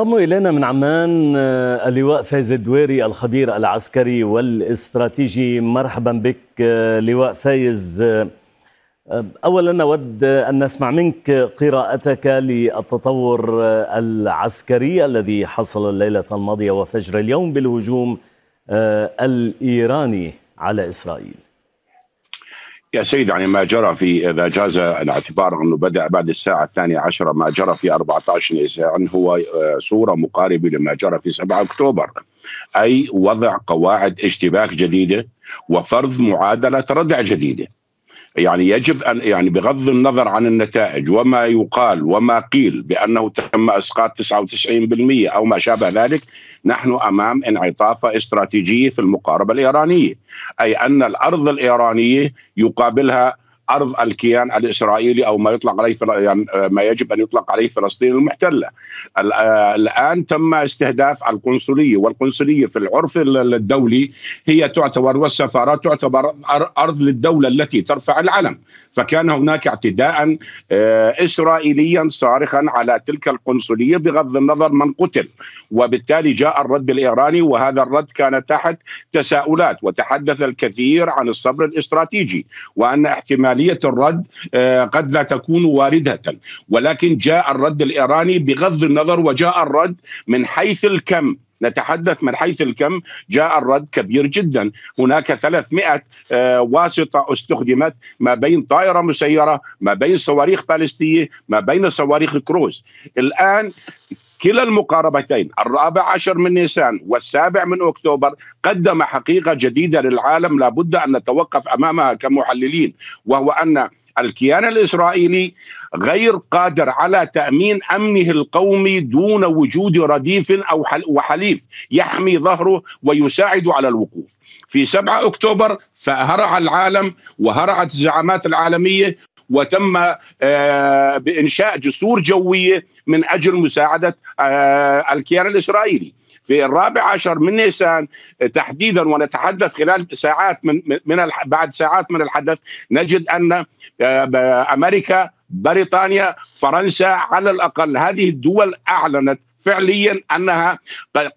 انضم الينا من عمان آه، اللواء فايز الدويري الخبير العسكري والاستراتيجي مرحبا بك آه، لواء فايز آه، اولا اود ان نسمع منك قراءتك للتطور العسكري الذي حصل الليله الماضيه وفجر اليوم بالهجوم الايراني على اسرائيل يا سيد يعني ما جرى في اذا جاز الاعتبار انه بدا بعد الساعه الثانيه عشرة ما جرى في 14 نيسان هو آه، صوره مقاربه لما جرى في 7 اكتوبر اي وضع قواعد اشتباك جديده وفرض معادله ردع جديده يعني يجب ان يعني بغض النظر عن النتائج وما يقال وما قيل بانه تم اسقاط 99% او ما شابه ذلك نحن امام انعطافه استراتيجيه في المقاربه الايرانيه اي ان الارض الايرانيه يقابلها ارض الكيان الاسرائيلي او ما يطلق عليه يعني آه، ما يجب ان يطلق عليه فلسطين المحتله. آه، الان تم استهداف القنصليه والقنصليه في العرف الدولي هي تعتبر والسفارات تعتبر ارض للدوله التي ترفع العلم، فكان هناك اعتداء آه، اسرائيليا صارخا على تلك القنصليه بغض النظر من قتل، وبالتالي جاء الرد الايراني وهذا الرد كان تحت تساؤلات وتحدث الكثير عن الصبر الاستراتيجي وان احتمال آلية الرد آه، قد لا تكون واردة ولكن جاء الرد الإيراني بغض النظر وجاء الرد من حيث الكم نتحدث من حيث الكم جاء الرد كبير جدا هناك 300 آه، واسطة استخدمت ما بين طائرة مسيرة ما بين صواريخ بالستية ما بين صواريخ كروز الآن كلا المقاربتين الرابع عشر من نيسان والسابع من أكتوبر قدم حقيقة جديدة للعالم لابد أن نتوقف أمامها كمحللين وهو أن الكيان الإسرائيلي غير قادر على تأمين أمنه القومي دون وجود رديف أو وحليف يحمي ظهره ويساعد على الوقوف في 7 أكتوبر فهرع العالم وهرعت الزعامات العالمية وتم آه، بانشاء جسور جويه من اجل مساعده آه، الكيان الاسرائيلي. في الرابع عشر من نيسان تحديدا ونتحدث خلال ساعات من من بعد ساعات من الحدث نجد ان آه، امريكا بريطانيا فرنسا على الاقل هذه الدول اعلنت فعليا انها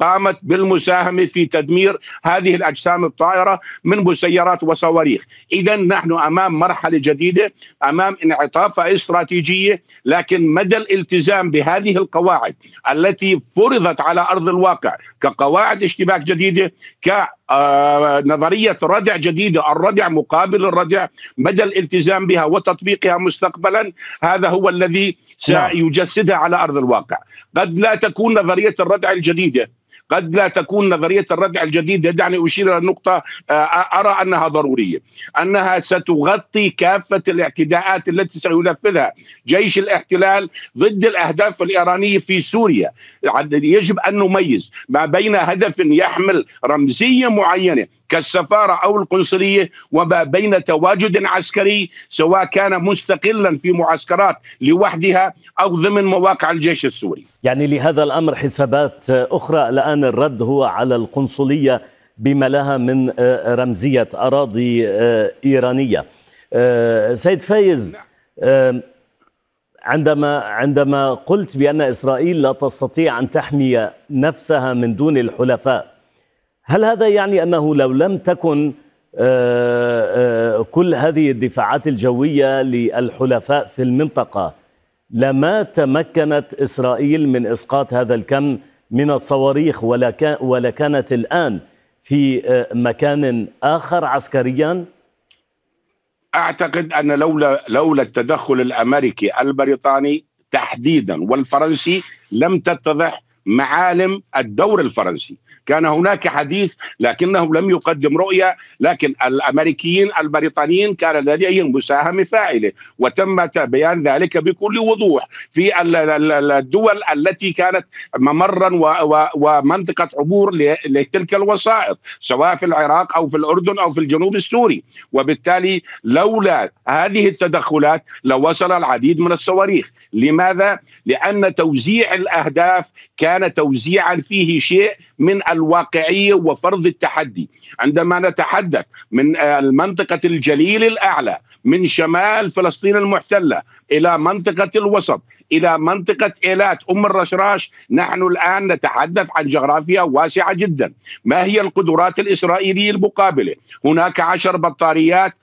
قامت بالمساهمه في تدمير هذه الاجسام الطائره من مسيرات وصواريخ، اذا نحن امام مرحله جديده، امام انعطافه استراتيجيه، لكن مدى الالتزام بهذه القواعد التي فرضت على ارض الواقع كقواعد اشتباك جديده ك آه، نظريه ردع جديده، الردع مقابل الردع مدى الالتزام بها وتطبيقها مستقبلا هذا هو الذي نعم. سيجسدها على ارض الواقع. قد لا تكون نظريه الردع الجديده قد لا تكون نظريه الردع الجديد دعني اشير الى نقطه آه، ارى انها ضروريه انها ستغطي كافه الاعتداءات التي سينفذها جيش الاحتلال ضد الاهداف الايرانيه في سوريا يعني يجب ان نميز ما بين هدف يحمل رمزيه معينه كالسفارة أو القنصلية وما بين تواجد عسكري سواء كان مستقلا في معسكرات لوحدها أو ضمن مواقع الجيش السوري يعني لهذا الأمر حسابات أخرى الآن الرد هو على القنصلية بما لها من آه، رمزية أراضي آه، إيرانية آه، سيد فايز نعم. عندما عندما قلت بأن إسرائيل لا تستطيع أن تحمي نفسها من دون الحلفاء هل هذا يعني أنه لو لم تكن آه، آه، كل هذه الدفاعات الجوية للحلفاء في المنطقة لما تمكنت إسرائيل من إسقاط هذا الكم من الصواريخ ولكانت الآن في آه، مكان آخر عسكرياً؟ اعتقد ان لولا لولا التدخل الامريكي البريطاني تحديدا والفرنسي لم تتضح معالم الدور الفرنسي كان هناك حديث لكنه لم يقدم رؤيه لكن الامريكيين البريطانيين كان لديهم مساهمه فاعله وتم بيان ذلك بكل وضوح في الدول التي كانت ممرا ومنطقه عبور لتلك الوسائط سواء في العراق او في الاردن او في الجنوب السوري وبالتالي لولا هذه التدخلات لوصل العديد من الصواريخ لماذا لان توزيع الاهداف كان توزيعا فيه شيء من الواقعيه وفرض التحدي عندما نتحدث من آه، منطقه الجليل الاعلى من شمال فلسطين المحتله الى منطقه الوسط الى منطقه ايلات ام الرشراش نحن الان نتحدث عن جغرافيا واسعه جدا ما هي القدرات الاسرائيليه المقابله هناك عشر بطاريات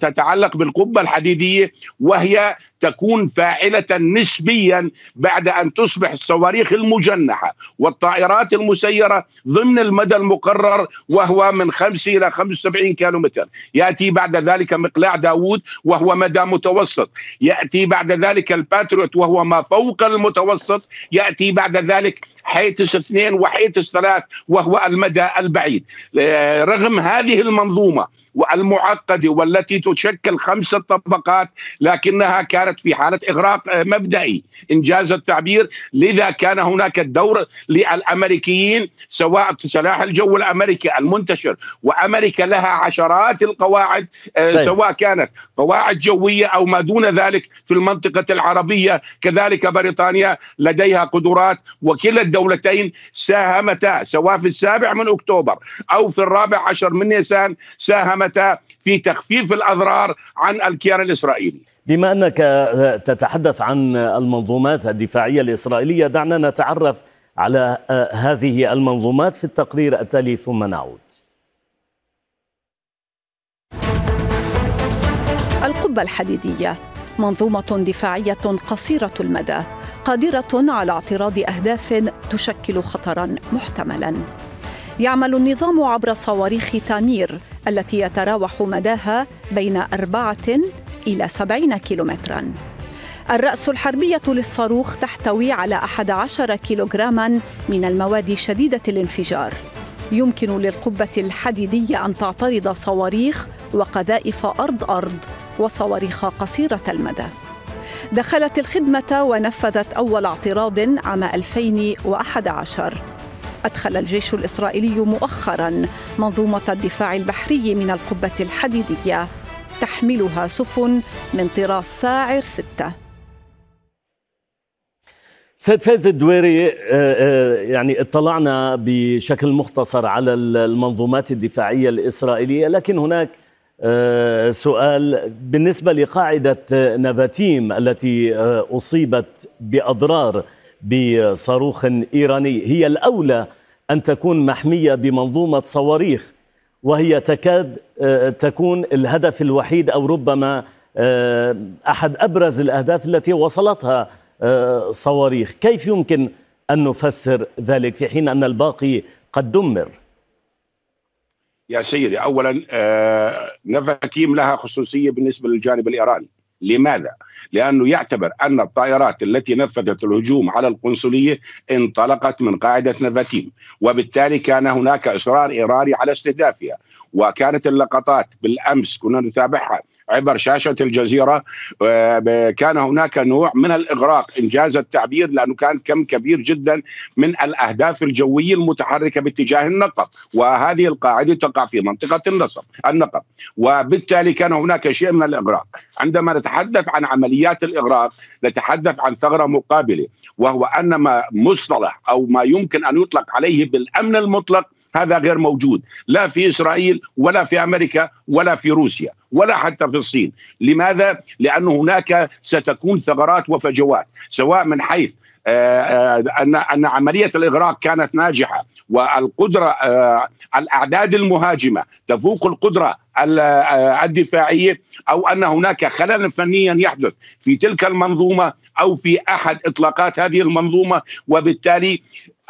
تتعلق بالقبه الحديديه وهي تكون فاعلة نسبيا بعد أن تصبح الصواريخ المجنحة والطائرات المسيرة ضمن المدى المقرر وهو من 5 إلى 75 كيلومتر يأتي بعد ذلك مقلاع داوود وهو مدى متوسط يأتي بعد ذلك الباتريوت وهو وهو ما فوق المتوسط ياتي بعد ذلك حيتس اثنين وحيتس ثلاث وهو المدى البعيد آه، رغم هذه المنظومة والمعقدة والتي تشكل خمسة طبقات لكنها كانت في حالة إغراق آه، مبدئي إنجاز التعبير لذا كان هناك الدور للأمريكيين سواء سلاح الجو الأمريكي المنتشر وأمريكا لها عشرات القواعد آه، طيب. سواء كانت قواعد جوية أو ما دون ذلك في المنطقة العربية كذلك بريطانيا لديها قدرات وكلا الدولتين ساهمتا سواء في السابع من أكتوبر أو في الرابع عشر من نيسان ساهمتا في تخفيف الأضرار عن الكيان الإسرائيلي بما أنك تتحدث عن المنظومات الدفاعية الإسرائيلية دعنا نتعرف على هذه المنظومات في التقرير التالي ثم نعود القبة الحديدية منظومة دفاعية قصيرة المدى قادرة على اعتراض أهداف تشكل خطرا محتملا يعمل النظام عبر صواريخ تامير التي يتراوح مداها بين أربعة إلى سبعين كيلومتراً الرأس الحربية للصاروخ تحتوي على 11 كيلوغراما من المواد شديدة الانفجار يمكن للقبة الحديدية أن تعترض صواريخ وقذائف أرض أرض وصواريخ قصيرة المدى دخلت الخدمة ونفذت أول اعتراض عام 2011 أدخل الجيش الإسرائيلي مؤخرا منظومة الدفاع البحري من القبة الحديدية تحملها سفن من طراز ساعر ستة سيد فايز الدويري آه، آه، يعني اطلعنا بشكل مختصر على المنظومات الدفاعية الإسرائيلية لكن هناك آه، سؤال بالنسبة لقاعدة آه، نفاتيم التي آه، أصيبت بأضرار بصاروخ إيراني هي الأولى أن تكون محمية بمنظومة صواريخ وهي تكاد تكون الهدف الوحيد أو ربما أحد أبرز الأهداف التي وصلتها صواريخ كيف يمكن أن نفسر ذلك في حين أن الباقي قد دمر؟ يا سيدي اولا آه، نفاتيم لها خصوصيه بالنسبه للجانب الايراني لماذا؟ لأنه يعتبر أن الطائرات التي نفذت الهجوم على القنصلية انطلقت من قاعدة نفاتيم وبالتالي كان هناك إصرار إيراني على استهدافها وكانت اللقطات بالأمس كنا نتابعها عبر شاشه الجزيره آه، كان هناك نوع من الاغراق انجاز التعبير لانه كان كم كبير جدا من الاهداف الجويه المتحركه باتجاه النقب وهذه القاعده تقع في منطقه النصب النقب وبالتالي كان هناك شيء من الاغراق عندما نتحدث عن عمليات الاغراق نتحدث عن ثغره مقابله وهو ان ما مصطلح او ما يمكن ان يطلق عليه بالامن المطلق هذا غير موجود لا في اسرائيل ولا في امريكا ولا في روسيا ولا حتى في الصين لماذا لان هناك ستكون ثغرات وفجوات سواء من حيث آه، آه، ان ان عمليه الاغراق كانت ناجحه والقدره آه، الاعداد المهاجمه تفوق القدره الدفاعيه او ان هناك خللا فنيا يحدث في تلك المنظومه او في احد اطلاقات هذه المنظومه وبالتالي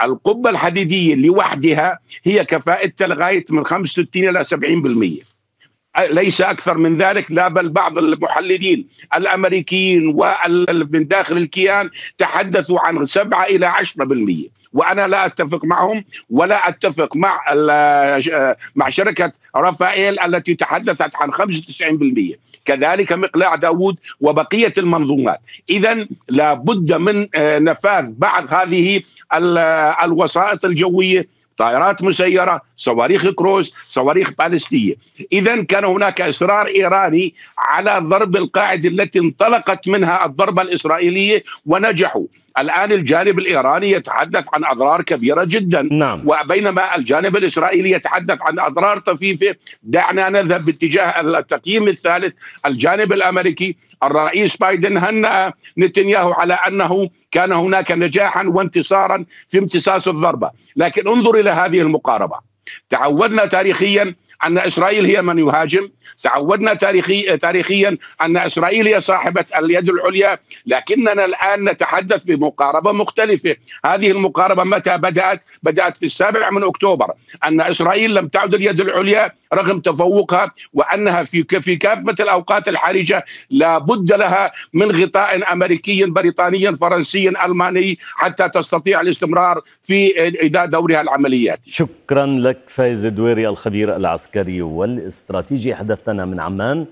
القبه الحديديه لوحدها هي كفاءتها لغايه من 65 الى 70% ليس اكثر من ذلك لا بل بعض المحللين الامريكيين ومن داخل الكيان تحدثوا عن 7 الى 10% وانا لا اتفق معهم ولا اتفق مع مع شركه رافائيل التي تحدثت عن 95% كذلك مقلاع داوود وبقيه المنظومات اذا لابد من آه، نفاذ بعض هذه الوسائط الجويه طائرات مسيرة صواريخ كروز صواريخ باليستيه. إذا كان هناك إصرار إيراني على ضرب القاعدة التي انطلقت منها الضربة الإسرائيلية ونجحوا الآن الجانب الإيراني يتحدث عن أضرار كبيرة جدا نعم. وبينما الجانب الإسرائيلي يتحدث عن أضرار طفيفة دعنا نذهب باتجاه التقييم الثالث الجانب الأمريكي الرئيس بايدن هنأ نتنياهو على أنه كان هناك نجاحا وانتصارا في امتصاص الضربة لكن انظر إلى هذه المقاربة تعودنا تاريخيا ان اسرائيل هي من يهاجم تعودنا تاريخي تاريخيا ان اسرائيل هي صاحبه اليد العليا لكننا الان نتحدث بمقاربه مختلفه هذه المقاربه متى بدات بدات في السابع من اكتوبر ان اسرائيل لم تعد اليد العليا رغم تفوقها وانها في في كافه الاوقات الحرجه لا بد لها من غطاء امريكي بريطاني فرنسي الماني حتى تستطيع الاستمرار في اداء دورها العمليات شكرا لك فايز دويري الخبير العسكري العسكري والاستراتيجي حدثتنا من عمان